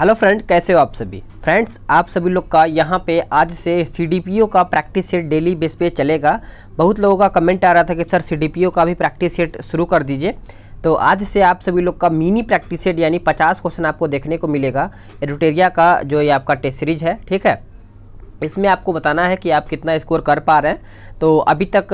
hello friend कैसे हो आप सभी फ्रेंड्स आप सभी लोग का यहाँ पे आज से सी का प्रैक्टिस सेट डेली बेस पे चलेगा बहुत लोगों का कमेंट आ रहा था कि सर सी का भी प्रैक्टिस सेट शुरू कर दीजिए तो आज से आप सभी लोग का मिनी प्रैक्टिस सेट यानी 50 क्वेश्चन आपको देखने को मिलेगा एडुटेरिया का जो ये आपका टेस्ट सीरीज है ठीक है इसमें आपको बताना है कि आप कितना स्कोर कर पा रहे हैं तो अभी तक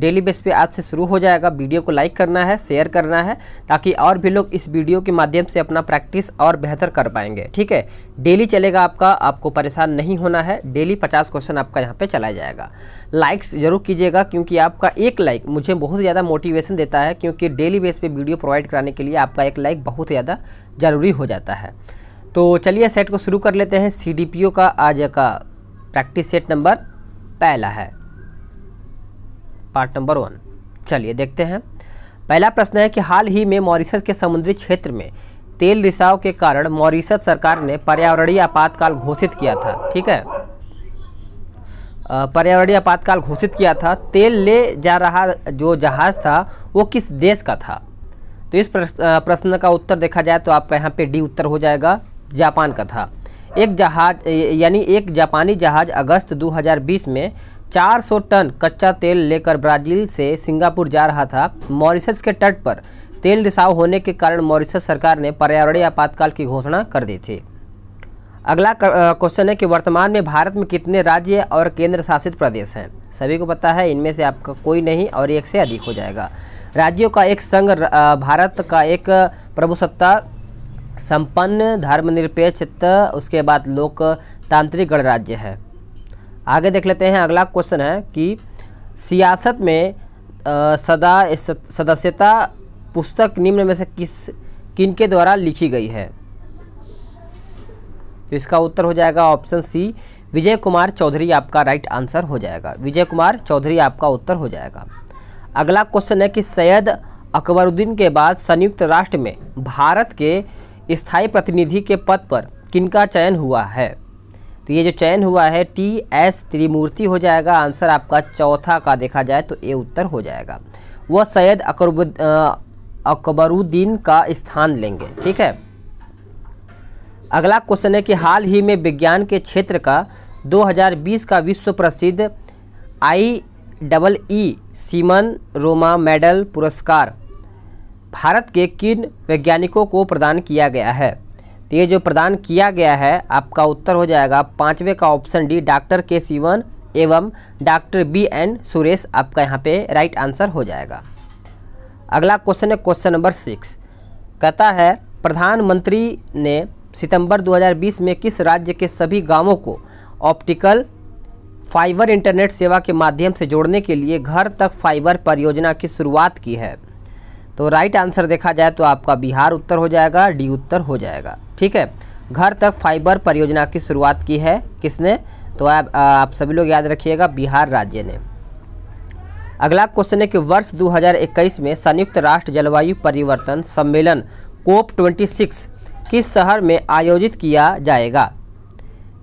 डेली बेस पे आज से शुरू हो जाएगा वीडियो को लाइक करना है शेयर करना है ताकि और भी लोग इस वीडियो के माध्यम से अपना प्रैक्टिस और बेहतर कर पाएंगे ठीक है डेली चलेगा आपका आपको परेशान नहीं होना है डेली पचास क्वेश्चन आपका यहाँ पे चलाया जाएगा लाइक्स ज़रूर कीजिएगा क्योंकि आपका एक लाइक मुझे बहुत ज़्यादा मोटिवेशन देता है क्योंकि डेली बेस पर वीडियो प्रोवाइड कराने के लिए आपका एक लाइक बहुत ज़्यादा ज़रूरी हो जाता है तो चलिए सेट को शुरू कर लेते हैं सी का आज का प्रैक्टिस सेट नंबर पहला है पार्ट नंबर वन चलिए देखते हैं पहला प्रश्न है कि हाल ही में मॉरिशस के समुद्री क्षेत्र में तेल रिसाव के कारण मॉरिशस सरकार ने पर्यावरणीय आपातकाल घोषित किया था ठीक है पर्यावरणीय आपातकाल घोषित किया था तेल ले जा रहा जो जहाज़ था वो किस देश का था तो इस प्रश्न का उत्तर देखा जाए तो आपका यहाँ पे डी उत्तर हो जाएगा जापान का था एक जहाज यानी एक जापानी जहाज अगस्त 2020 में 400 टन कच्चा तेल लेकर ब्राज़ील से सिंगापुर जा रहा था मॉरिशस के तट पर तेल रिसाव होने के कारण मॉरिशस सरकार ने पर्यावरणीय आपातकाल की घोषणा कर दी थी अगला क्वेश्चन है कि वर्तमान में भारत में कितने राज्य और केंद्र शासित प्रदेश हैं सभी को पता है इनमें से आपका कोई नहीं और एक से अधिक हो जाएगा राज्यों का एक संघ भारत का एक प्रभुसत्ता संपन्न धर्मनिरपेक्ष उसके बाद लोकतांत्रिक गणराज्य है आगे देख लेते हैं अगला क्वेश्चन है कि सियासत में सदा सदस्यता पुस्तक निम्न में से किस किन के द्वारा लिखी गई है तो इसका उत्तर हो जाएगा ऑप्शन सी विजय कुमार चौधरी आपका राइट आंसर हो जाएगा विजय कुमार चौधरी आपका उत्तर हो जाएगा अगला क्वेश्चन है कि सैयद अकबरुद्दीन के बाद संयुक्त राष्ट्र में भारत के स्थायी प्रतिनिधि के पद पर किनका चयन हुआ है तो ये जो चयन हुआ है टी एस त्रिमूर्ति हो जाएगा आंसर आपका चौथा का देखा जाए तो ये उत्तर हो जाएगा वह सैयद अकरब अकबरुद्दीन का स्थान लेंगे ठीक है अगला क्वेश्चन है कि हाल ही में विज्ञान के क्षेत्र का 2020 का विश्व प्रसिद्ध I double E Simon Ramo medal पुरस्कार भारत के किन वैज्ञानिकों को प्रदान किया गया है तो ये जो प्रदान किया गया है आपका उत्तर हो जाएगा पाँचवें का ऑप्शन डी डॉक्टर के सीवन एवं डॉक्टर बी एन सुरेश आपका यहाँ पे राइट आंसर हो जाएगा अगला क्वेश्चन है क्वेश्चन नंबर सिक्स कहता है प्रधानमंत्री ने सितंबर 2020 में किस राज्य के सभी गांवों को ऑप्टिकल फाइबर इंटरनेट सेवा के माध्यम से जोड़ने के लिए घर तक फाइबर परियोजना की शुरुआत की है तो राइट आंसर देखा जाए तो आपका बिहार उत्तर हो जाएगा डी उत्तर हो जाएगा ठीक है घर तक फाइबर परियोजना की शुरुआत की है किसने तो आप, आप सभी लोग याद रखिएगा बिहार राज्य ने अगला क्वेश्चन है कि वर्ष 2021 में संयुक्त राष्ट्र जलवायु परिवर्तन सम्मेलन कोप 26 किस शहर में आयोजित किया जाएगा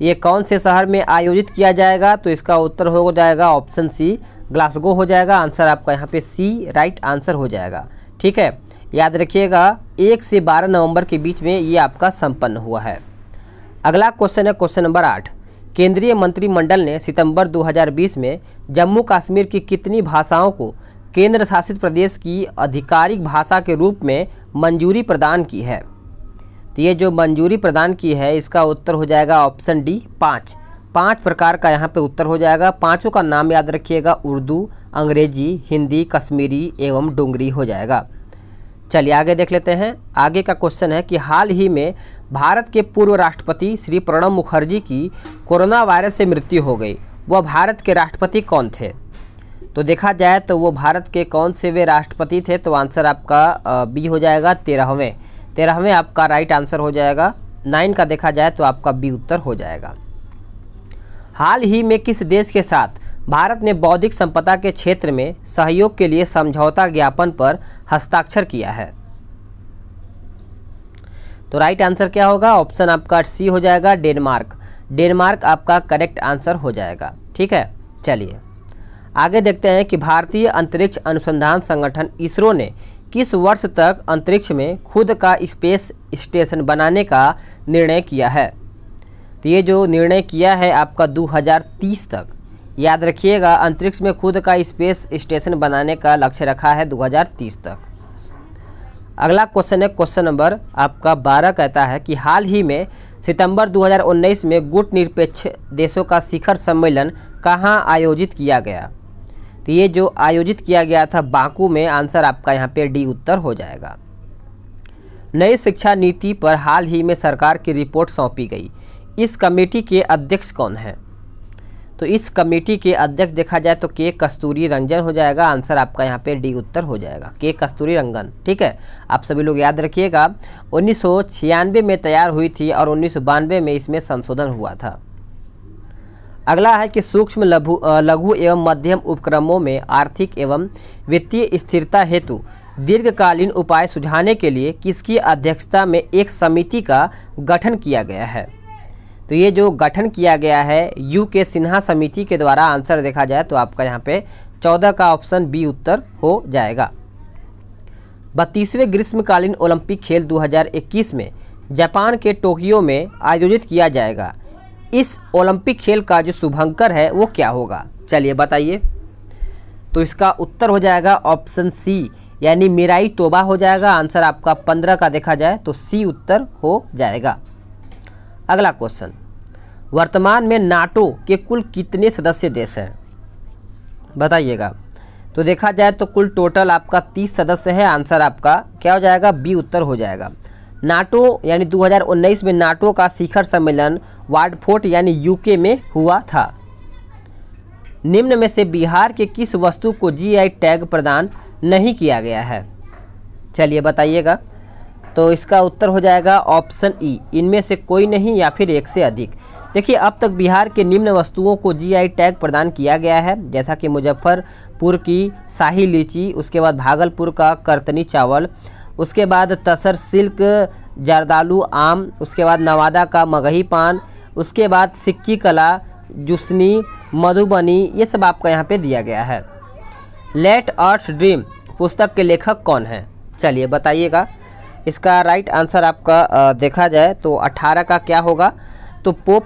ये कौन से शहर में आयोजित किया जाएगा तो इसका उत्तर हो जाएगा ऑप्शन सी ग्लासगो हो जाएगा आंसर आपका यहाँ पे सी राइट आंसर हो जाएगा ठीक है याद रखिएगा एक से बारह नवंबर के बीच में ये आपका संपन्न हुआ है अगला क्वेश्चन है क्वेश्चन नंबर आठ केंद्रीय मंत्रिमंडल ने सितंबर 2020 में जम्मू कश्मीर की कितनी भाषाओं को केंद्र शासित प्रदेश की आधिकारिक भाषा के रूप में मंजूरी प्रदान की है तो ये जो मंजूरी प्रदान की है इसका उत्तर हो जाएगा ऑप्शन डी पाँच पाँच प्रकार का यहाँ पर उत्तर हो जाएगा पाँचों का नाम याद रखिएगा उर्दू अंग्रेजी हिंदी कश्मीरी एवं डोंगरी हो जाएगा चलिए आगे देख लेते हैं आगे का क्वेश्चन है कि हाल ही में भारत के पूर्व राष्ट्रपति श्री प्रणब मुखर्जी की कोरोना वायरस से मृत्यु हो गई वह भारत के राष्ट्रपति कौन थे तो देखा जाए तो वो भारत के कौन से वे राष्ट्रपति थे तो आंसर आपका बी हो जाएगा तेरहवें तेरहवें आपका राइट आंसर हो जाएगा नाइन का देखा जाए तो आपका बी उत्तर हो जाएगा हाल ही में किस देश के साथ भारत ने बौद्धिक संपदा के क्षेत्र में सहयोग के लिए समझौता ज्ञापन पर हस्ताक्षर किया है तो राइट आंसर क्या होगा ऑप्शन आपका सी हो जाएगा डेनमार्क डेनमार्क आपका करेक्ट आंसर हो जाएगा ठीक है चलिए आगे देखते हैं कि भारतीय अंतरिक्ष अनुसंधान संगठन इसरो ने किस वर्ष तक अंतरिक्ष में खुद का स्पेस स्टेशन बनाने का निर्णय किया है तो ये जो निर्णय किया है आपका 2030 तक याद रखिएगा अंतरिक्ष में खुद का स्पेस स्टेशन बनाने का लक्ष्य रखा है 2030 तक अगला क्वेश्चन है क्वेश्चन नंबर आपका 12 कहता है कि हाल ही में सितंबर 2019 में गुट निरपेक्ष देशों का शिखर सम्मेलन कहाँ आयोजित किया गया तो ये जो आयोजित किया गया था बाकू में आंसर आपका यहाँ पे डी उत्तर हो जाएगा नई शिक्षा नीति पर हाल ही में सरकार की रिपोर्ट सौंपी गई इस कमेटी के अध्यक्ष कौन हैं तो इस कमेटी के अध्यक्ष देखा जाए तो के कस्तूरी रंजन हो जाएगा आंसर आपका यहाँ पे डी उत्तर हो जाएगा के कस्तूरी रंगन ठीक है आप सभी लोग याद रखिएगा उन्नीस में तैयार हुई थी और उन्नीस में इसमें संशोधन हुआ था अगला है कि सूक्ष्म लघु लघु एवं मध्यम उपक्रमों में आर्थिक एवं वित्तीय स्थिरता हेतु दीर्घकालीन उपाय सुझाने के लिए किसकी अध्यक्षता में एक समिति का गठन किया गया है तो ये जो गठन किया गया है यू के सिन्हा समिति के द्वारा आंसर देखा जाए तो आपका यहाँ पे चौदह का ऑप्शन बी उत्तर हो जाएगा बत्तीसवें ग्रीष्मकालीन ओलंपिक खेल 2021 में जापान के टोक्यो में आयोजित किया जाएगा इस ओलंपिक खेल का जो शुभंकर है वो क्या होगा चलिए बताइए तो इसका उत्तर हो जाएगा ऑप्शन सी यानी मिराई तोबा हो जाएगा आंसर आपका पंद्रह का देखा जाए तो सी उत्तर हो जाएगा अगला क्वेश्चन वर्तमान में नाटो के कुल कितने सदस्य देश हैं बताइएगा तो देखा जाए तो कुल टोटल आपका तीस सदस्य है आंसर आपका क्या हो जाएगा बी उत्तर हो जाएगा नाटो यानी 2019 में नाटो का शिखर सम्मेलन वार्डफोर्ट यानी यूके में हुआ था निम्न में से बिहार के किस वस्तु को जीआई टैग प्रदान नहीं किया गया है चलिए बताइएगा तो इसका उत्तर हो जाएगा ऑप्शन ई e, इनमें से कोई नहीं या फिर एक से अधिक देखिए अब तक बिहार के निम्न वस्तुओं को जीआई टैग प्रदान किया गया है जैसा कि मुजफ्फरपुर की शाही लीची उसके बाद भागलपुर का करतनी चावल उसके बाद तसर सिल्क जरदालू आम उसके बाद नवादा का मगही पान उसके बाद सिक्की कला जुसनी मधुबनी ये सब आपका यहाँ पे दिया गया है लेट अर्थ ड्रीम पुस्तक के लेखक कौन हैं चलिए बताइएगा इसका राइट आंसर आपका देखा जाए तो अट्ठारह का क्या होगा तो पोप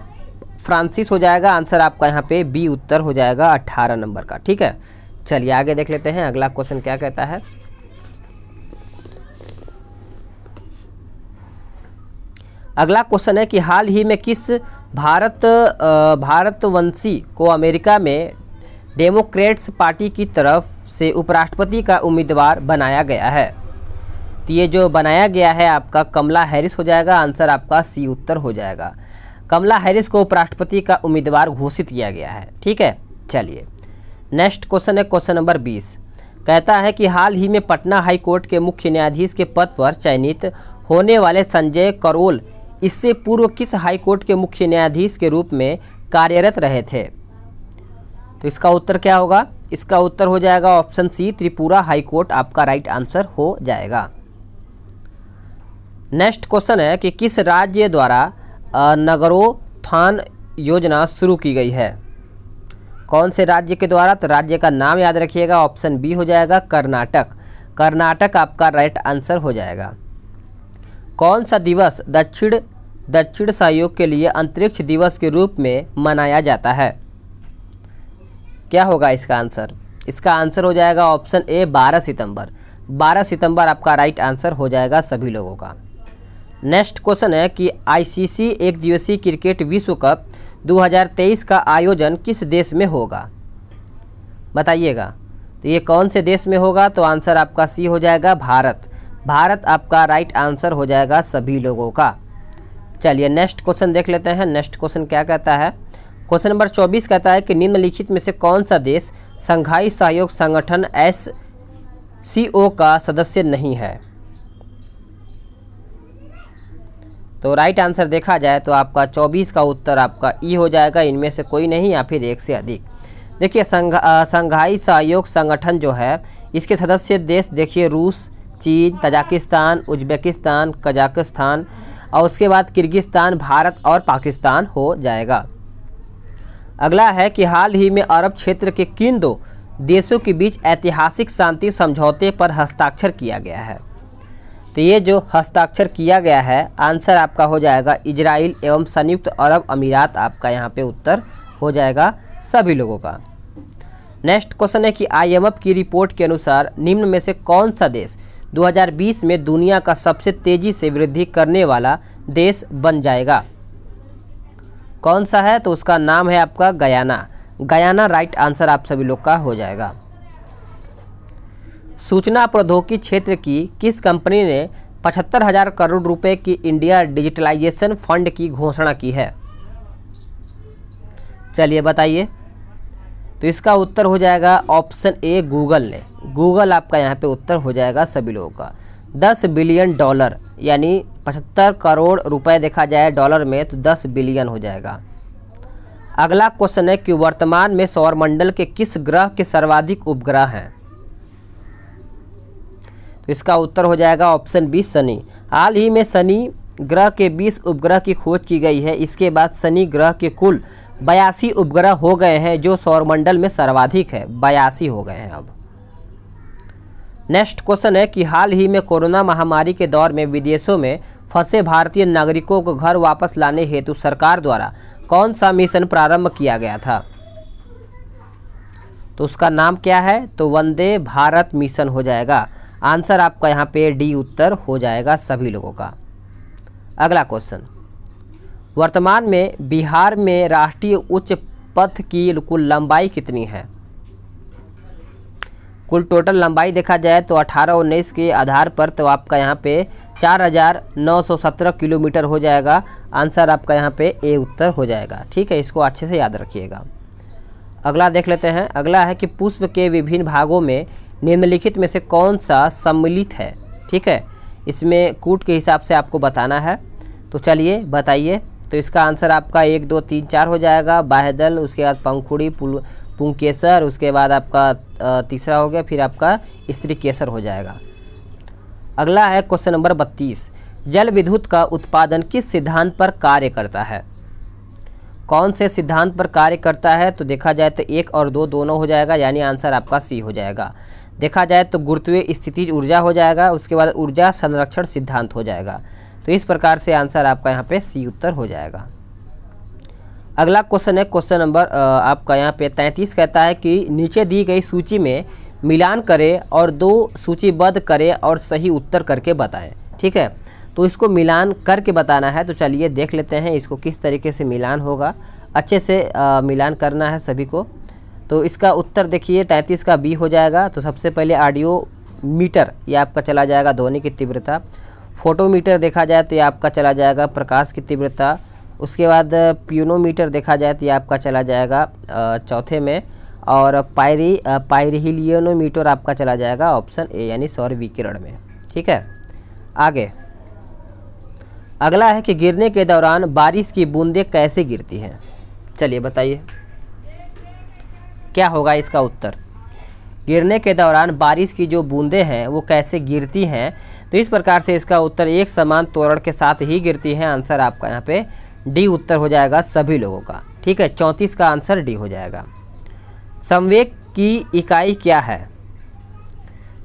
फ्रांसिस हो जाएगा आंसर आपका यहाँ पे बी उत्तर हो जाएगा अट्ठारह नंबर का ठीक है चलिए आगे देख लेते हैं अगला क्वेश्चन क्या कहता है अगला क्वेश्चन है कि हाल ही में किस भारत भारतवंशी को अमेरिका में डेमोक्रेट्स पार्टी की तरफ से उपराष्ट्रपति का उम्मीदवार बनाया गया है तो ये जो बनाया गया है आपका कमला हैरिस हो जाएगा आंसर आपका सी उत्तर हो जाएगा कमला हैरिस को उपराष्ट्रपति का उम्मीदवार घोषित किया गया है ठीक है चलिए नेक्स्ट क्वेश्चन है क्वेश्चन नंबर बीस कहता है कि हाल ही में पटना हाई कोर्ट के मुख्य न्यायाधीश के पद पर चयनित होने वाले संजय करोल इससे पूर्व किस हाई कोर्ट के मुख्य न्यायाधीश के रूप में कार्यरत रहे थे तो इसका उत्तर क्या होगा इसका उत्तर हो जाएगा option C Tripura high court आपका राइट आंसर हो जाएगा नेक्स्ट क्वेश्चन है कि किस राज्य द्वारा नगरोत्थान योजना शुरू की गई है कौन से राज्य के द्वारा तो राज्य का नाम याद रखिएगा ऑप्शन बी हो जाएगा कर्नाटक कर्नाटक आपका राइट आंसर हो जाएगा कौन सा दिवस दक्षिण दक्षिण सहयोग के लिए अंतरिक्ष दिवस के रूप में मनाया जाता है क्या होगा इसका आंसर इसका आंसर हो जाएगा ऑप्शन ए 12 सितंबर 12 सितंबर आपका राइट आंसर हो जाएगा सभी लोगों का नेक्स्ट क्वेश्चन है कि आईसीसी एक दिवसीय क्रिकेट विश्व कप 2023 का आयोजन किस देश में होगा बताइएगा तो ये कौन से देश में होगा तो आंसर आपका सी हो जाएगा भारत भारत आपका राइट आंसर हो जाएगा सभी लोगों का चलिए नेक्स्ट क्वेश्चन देख लेते हैं नेक्स्ट क्वेश्चन क्या कहता है क्वेश्चन नंबर चौबीस कहता है कि निम्नलिखित में से कौन सा देश संघाई सहयोग संगठन एस सी ओ का सदस्य नहीं है तो राइट आंसर देखा जाए तो आपका 24 का उत्तर आपका ई e हो जाएगा इनमें से कोई नहीं या फिर एक से अधिक देखिए संघा संघाई सहयोग संगठन जो है इसके सदस्य देश देखिए रूस चीन तजाकिस्तान उज्बेकिस्तान कजाकिस्तान और उसके बाद किर्गिस्तान भारत और पाकिस्तान हो जाएगा अगला है कि हाल ही में अरब क्षेत्र के किन दो देशों के बीच ऐतिहासिक शांति समझौते पर हस्ताक्षर किया गया है तो ये जो हस्ताक्षर किया गया है आंसर आपका हो जाएगा इजराइल एवं संयुक्त अरब अमीरात आपका यहाँ पे उत्तर हो जाएगा सभी लोगों का नेक्स्ट क्वेश्चन है कि आईएमएफ की रिपोर्ट के अनुसार निम्न में से कौन सा देश 2020 में दुनिया का सबसे तेज़ी से वृद्धि करने वाला देश बन जाएगा कौन सा है तो उसका नाम है आपका गयाना गयाना राइट आंसर आप सभी लोग का हो जाएगा सूचना प्रौद्योगिकी क्षेत्र की किस कंपनी ने पचहत्तर हजार करोड़ रुपए की इंडिया डिजिटलाइजेशन फंड की घोषणा की है चलिए बताइए तो इसका उत्तर हो जाएगा ऑप्शन ए गूगल ने गूगल आपका यहाँ पे उत्तर हो जाएगा सभी लोगों का दस बिलियन डॉलर यानी पचहत्तर करोड़ रुपए देखा जाए डॉलर में तो दस बिलियन हो जाएगा अगला क्वेश्चन है कि वर्तमान में सौरमंडल के किस ग्रह के सर्वाधिक उपग्रह हैं तो इसका उत्तर हो जाएगा ऑप्शन बी शनि हाल ही में शनि ग्रह के 20 उपग्रह की खोज की गई है इसके बाद शनि ग्रह के कुल बयासी उपग्रह हो गए हैं जो सौरमंडल में सर्वाधिक है बयासी हो गए हैं अब नेक्स्ट क्वेश्चन है कि हाल ही में कोरोना महामारी के दौर में विदेशों में फंसे भारतीय नागरिकों को घर वापस लाने हेतु सरकार द्वारा कौन सा मिशन प्रारंभ किया गया था तो उसका नाम क्या है तो वंदे भारत मिशन हो जाएगा आंसर आपका यहाँ पे डी उत्तर हो जाएगा सभी लोगों का अगला क्वेश्चन वर्तमान में बिहार में राष्ट्रीय उच्च पथ की कुल लंबाई कितनी है कुल टोटल लंबाई देखा जाए तो अठारह उन्नीस के आधार पर तो आपका यहाँ पे 4,917 किलोमीटर हो जाएगा आंसर आपका यहाँ पे ए उत्तर हो जाएगा ठीक है इसको अच्छे से याद रखिएगा अगला देख लेते हैं अगला है कि पुष्प के विभिन्न भागों में निम्नलिखित में से कौन सा सम्मिलित है ठीक है इसमें कूट के हिसाब से आपको बताना है तो चलिए बताइए तो इसका आंसर आपका एक दो तीन चार हो जाएगा बाहेदल उसके बाद पंखुड़ी पुल पुंकेसर उसके बाद आपका तीसरा हो गया फिर आपका स्त्री केसर हो जाएगा अगला है क्वेश्चन नंबर बत्तीस जल विद्युत का उत्पादन किस सिद्धांत पर कार्य करता है कौन से सिद्धांत पर कार्य करता है तो देखा जाए तो एक और दो दोनों हो जाएगा यानी आंसर आपका सी हो जाएगा देखा जाए तो गुरुत्वीय स्थिति ऊर्जा हो जाएगा उसके बाद ऊर्जा संरक्षण सिद्धांत हो जाएगा तो इस प्रकार से आंसर आपका यहाँ पे सी उत्तर हो जाएगा अगला क्वेश्चन है क्वेश्चन नंबर आपका यहाँ पे तैंतीस कहता है कि नीचे दी गई सूची में मिलान करें और दो सूचीबद्ध करें और सही उत्तर करके बताएं ठीक है तो इसको मिलान करके बताना है तो चलिए देख लेते हैं इसको किस तरीके से मिलान होगा अच्छे से आ, मिलान करना है सभी को तो इसका उत्तर देखिए तैंतीस का बी हो जाएगा तो सबसे पहले ऑडियो मीटर ये आपका चला जाएगा ध्वनि की तीव्रता फोटोमीटर देखा जाए तो ये आपका चला जाएगा प्रकाश की तीव्रता उसके बाद प्यूनोमीटर देखा जाए तो ये आपका चला जाएगा चौथे में और पायरी पायरिहिलियनोमीटर आपका चला जाएगा ऑप्शन ए यानी सौर विकिरण में ठीक है आगे अगला है कि गिरने के दौरान बारिश की बूंदें कैसे गिरती हैं चलिए बताइए क्या होगा इसका उत्तर गिरने के दौरान बारिश की जो बूंदें हैं वो कैसे गिरती हैं तो इस प्रकार से इसका उत्तर एक समान तोरण के साथ ही गिरती है आंसर आपका यहाँ पे डी उत्तर हो जाएगा सभी लोगों का ठीक है चौंतीस का आंसर डी हो जाएगा संवेग की इकाई क्या है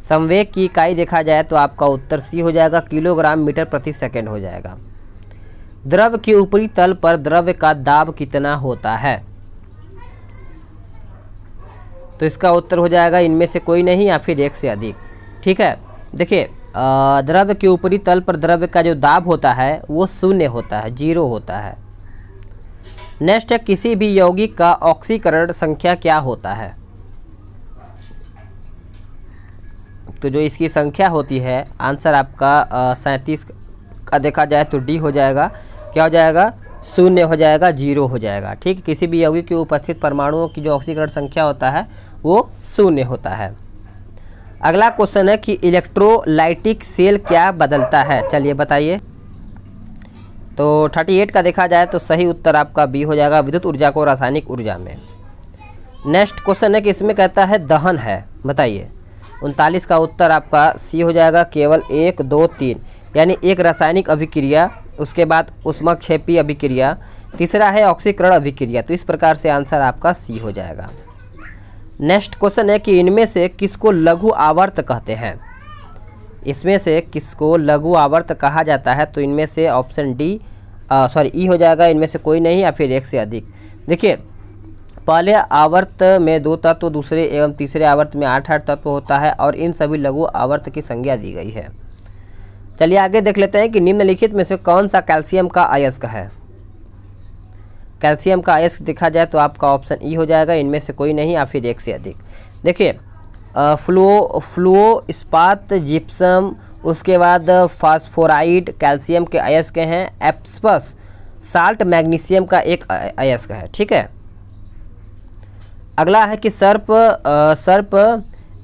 संवेग की इकाई देखा जाए तो आपका उत्तर सी हो जाएगा किलोग्राम मीटर प्रति सेकंड हो जाएगा द्रव के ऊपरी तल पर द्रव्य का दाब कितना होता है तो इसका उत्तर हो जाएगा इनमें से कोई नहीं या फिर एक से अधिक ठीक है देखिए द्रव्य के ऊपरी तल पर द्रव्य का जो दाब होता है वो शून्य होता है जीरो होता है नेक्स्ट है किसी भी यौगिक का ऑक्सीकरण संख्या क्या होता है तो जो इसकी संख्या होती है आंसर आपका सैंतीस का देखा जाए तो डी हो जाएगा क्या हो जाएगा शून्य हो जाएगा जीरो हो जाएगा ठीक किसी भी यौगिक के उपस्थित परमाणुओं की जो ऑक्सीकरण संख्या होता है वो शून्य होता है अगला क्वेश्चन है कि इलेक्ट्रोलाइटिक सेल क्या बदलता है चलिए बताइए तो 38 का देखा जाए तो सही उत्तर आपका बी हो जाएगा विद्युत ऊर्जा को रासायनिक ऊर्जा में नेक्स्ट क्वेश्चन है कि इसमें कहता है दहन है बताइए उनतालीस का उत्तर आपका सी हो जाएगा केवल एक दो तीन यानी एक रासायनिक अभिक्रिया उसके बाद उष्मक्षेपी अभिक्रिया तीसरा है ऑक्सीकरण अभिक्रिया तो इस प्रकार से आंसर आपका सी हो जाएगा नेक्स्ट क्वेश्चन है कि इनमें से किसको लघु आवर्त कहते हैं इसमें से किसको लघु आवर्त कहा जाता है तो इनमें से ऑप्शन डी सॉरी ई हो जाएगा इनमें से कोई नहीं या फिर एक से अधिक देखिए पहले आवर्त में दो तत्व तो दूसरे एवं तीसरे आवर्त में आठ आठ तत्व तो होता है और इन सभी लघु आवर्त की संज्ञा दी गई है चलिए आगे देख लेते हैं कि निम्नलिखित में से कौन सा कैल्शियम का अयस्क है कैल्शियम का एस देखा जाए तो आपका ऑप्शन ई हो जाएगा इनमें से कोई नहीं या फिर एक से अधिक देखिए फ्लो फ्लो इस्पात जिप्सम उसके बाद फास्फोराइड कैल्शियम के अयस्क हैं एप्सपस साल्ट मैग्नीशियम का एक अयस्क है ठीक है अगला है कि सर्प सर्प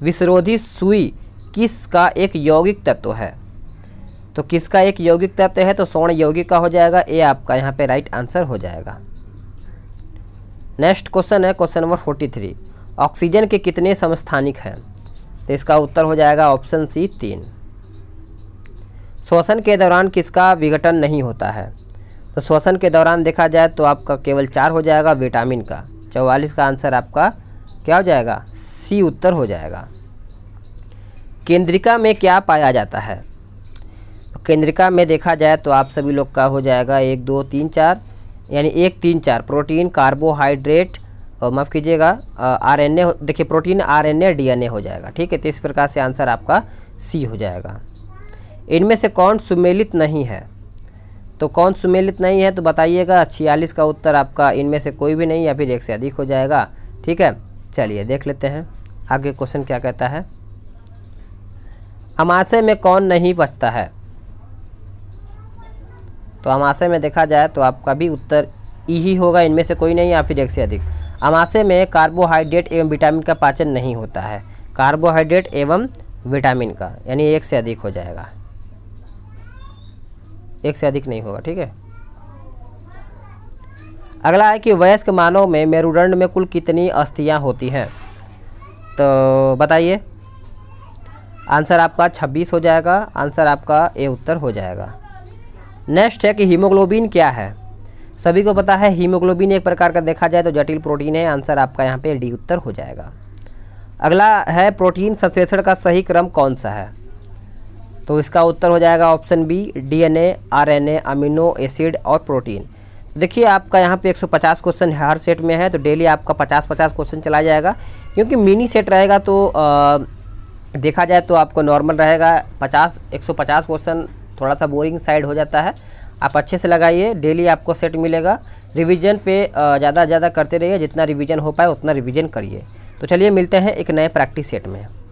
विसरोधी सुई किसका एक यौगिक तत्व है तो किसका एक यौगिक तत्व है तो स्वर्ण यौगिक का हो जाएगा ये आपका यहाँ पे राइट आंसर हो जाएगा नेक्स्ट क्वेश्चन है question number forty three oxygen के कितने समस्थानिक हैं तो इसका उत्तर हो जाएगा ऑप्शन सी तीन श्वसन के दौरान किसका विघटन नहीं होता है तो श्वसन के दौरान देखा जाए तो आपका केवल चार हो जाएगा विटामिन का चौवालीस का आंसर आपका क्या हो जाएगा सी उत्तर हो जाएगा केंद्रिका में क्या पाया जाता है तो केंद्रिका में देखा जाए तो आप सभी लोग का हो जाएगा एक दो तीन चार यानी एक तीन चार प्रोटीन कार्बोहाइड्रेट और माफ़ कीजिएगा आरएनए देखिए प्रोटीन आरएनए डीएनए हो जाएगा ठीक है तो इस प्रकार से आंसर आपका सी हो जाएगा इनमें से कौन सुमेलित नहीं है तो कौन सुमेलित नहीं है तो बताइएगा छियालीस का उत्तर आपका इनमें से कोई भी नहीं या फिर एक से अधिक हो जाएगा ठीक है चलिए देख लेते हैं आगे क्वेश्चन क्या कहता है अमाशय में कौन नहीं बचता है तो अमाशय में देखा जाए तो आपका भी उत्तर ई ही होगा इनमें से कोई नहीं या फिर एक से अधिक अमाशय में कार्बोहाइड्रेट एवं विटामिन का पाचन नहीं होता है कार्बोहाइड्रेट एवं विटामिन का यानी एक से अधिक हो जाएगा एक से अधिक नहीं होगा ठीक है अगला है कि वयस्क मानव में मेरुदंड में कुल कितनी अस्थियाँ होती हैं तो बताइए आंसर आपका 26 हो जाएगा आंसर आपका ए उत्तर हो जाएगा नेक्स्ट है कि हीमोग्लोबिन क्या है सभी को पता है हीमोग्लोबिन एक प्रकार का देखा जाए तो जटिल प्रोटीन है आंसर आपका यहाँ पे डी उत्तर हो जाएगा अगला है प्रोटीन संश्लेषण का सही क्रम कौन सा है तो इसका उत्तर हो जाएगा option B DNA, RNA, amino acid और प्रोटीन देखिए आपका यहाँ पे 150 क्वेश्चन हर सेट में है तो डेली आपका 50-50 क्वेश्चन चला जाएगा क्योंकि मिनी सेट रहेगा तो आ, देखा जाए तो आपको नॉर्मल रहेगा 50 150 क्वेश्चन थोड़ा सा बोरिंग साइड हो जाता है आप अच्छे से लगाइए डेली आपको सेट मिलेगा रिवीजन पे ज़्यादा से ज़्यादा करते रहिए जितना रिवीजन हो पाए उतना रिवीजन करिए तो चलिए मिलते हैं एक नए प्रैक्टिस सेट में